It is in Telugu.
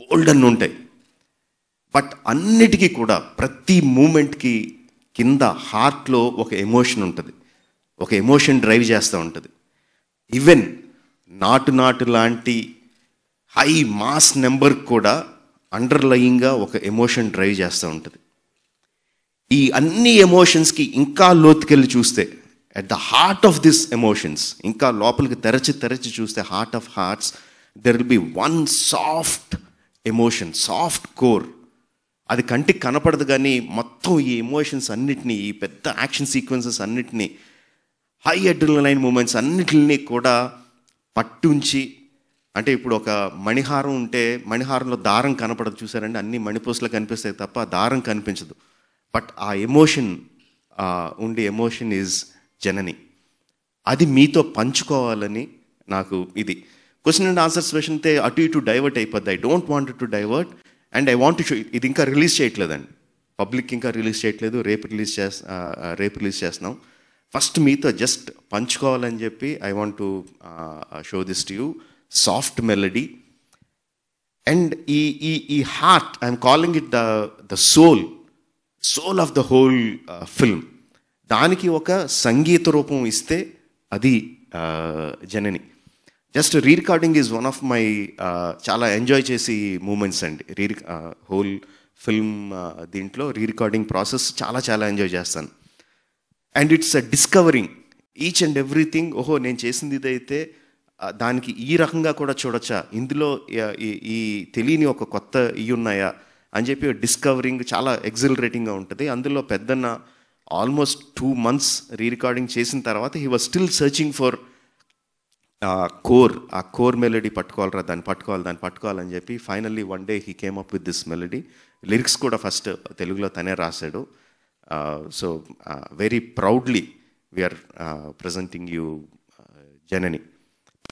బోల్డ్ అన్ని ఉంటాయి బట్ అన్నిటికీ కూడా ప్రతి మూమెంట్కి కింద హార్ట్లో ఒక ఎమోషన్ ఉంటుంది ఒక ఎమోషన్ డ్రైవ్ చేస్తూ ఉంటుంది ఈవెన్ నాటు నాటు లాంటి హై మాస్ నెంబర్ కూడా అండర్లయింగ్గా ఒక ఎమోషన్ డ్రైవ్ చేస్తూ ఉంటుంది ఈ అన్ని ఎమోషన్స్కి ఇంకా లోతుకెళ్ళి చూస్తే at the heart of this emotions ఇంకా లోపలికి తెరచి తెరచి చూస్తే heart of hearts there will be one soft emotion soft core అది కంటికి కనపడదు కానీ మొత్తం ఈ ఎమోషన్స్ అన్నిటినీ ఈ పెద్ద యాక్షన్ సీక్వెన్సెస్ అన్నిటినీ హై అడ్రినలైన్ మూమెంట్స్ అన్నిటినీ కూడా పట్టుంచి అంటే ఇప్పుడు ఒక మణిహారం ఉంటే మణిహారంలో దారం కనపడదు చూసారండి అన్ని మణిపూసలు కనిపిస్తాయి తప్ప దారం కనిపించదు బట్ ఆ ఎమోషన్ ఉండే ఎమోషన్ ఈజ్ జనని అది మీతో పంచుకోవాలని నాకు ఇది క్వశ్చన్ అండ్ ఆన్సర్స్ సెషన్ అయితే అటు ఇటు డైవర్ట్ అయిపోద్ది I don't want to divert and I want show ఇది ఇంకా రిలీజ్ చేయట్లేదండి పబ్లిక్ ఇంకా రిలీజ్ చేయట్లేదు రేపు రిలీజ్ చేస్తా రేపు రిలీజ్ చేస్తున్నాం ఫస్ట్ మీతో జస్ట్ పంచుకోవాలని చెప్పి I want to show this to you soft melody and ఈ ఈ ఈ heart I'm calling it the the soul soul of the whole film దానికి ఒక సంగీత రూపం ఇస్తే అది Janani just re recording is one of my చాలా ఎంజాయ్ చేసి మూమెంట్స్ అండి రీ హోల్ ఫిల్మ్ దీంట్లో రీ రికార్డింగ్ ప్రాసెస్ చాలా చాలా ఎంజాయ్ చేస్తాను and it's a discovering each and everything ఓహో నేను చేసింది ఇదైతే uh, దానికి ఈ రకంగా కూడా చూడొచ్చా ఇందులో ఈ తెలియని ఒక కొత్త ఇవి ఉన్నాయా అని చెప్పి డిస్కవరింగ్ చాలా ఎగ్జిలరేటింగ్గా ఉంటుంది అందులో పెద్దన్న almost two months re recording చేసిన తర్వాత he was still searching for a core a core melody పట్టుకోవాలరా దాన్ని పట్టుకోవాలి దాన్ని పట్టుకోవాలని చెప్పి finally one day he came up with this melody lyrics కూడా ఫస్ట్ తెలుగులో తనే రాశాడు so very proudly we are presenting you Janani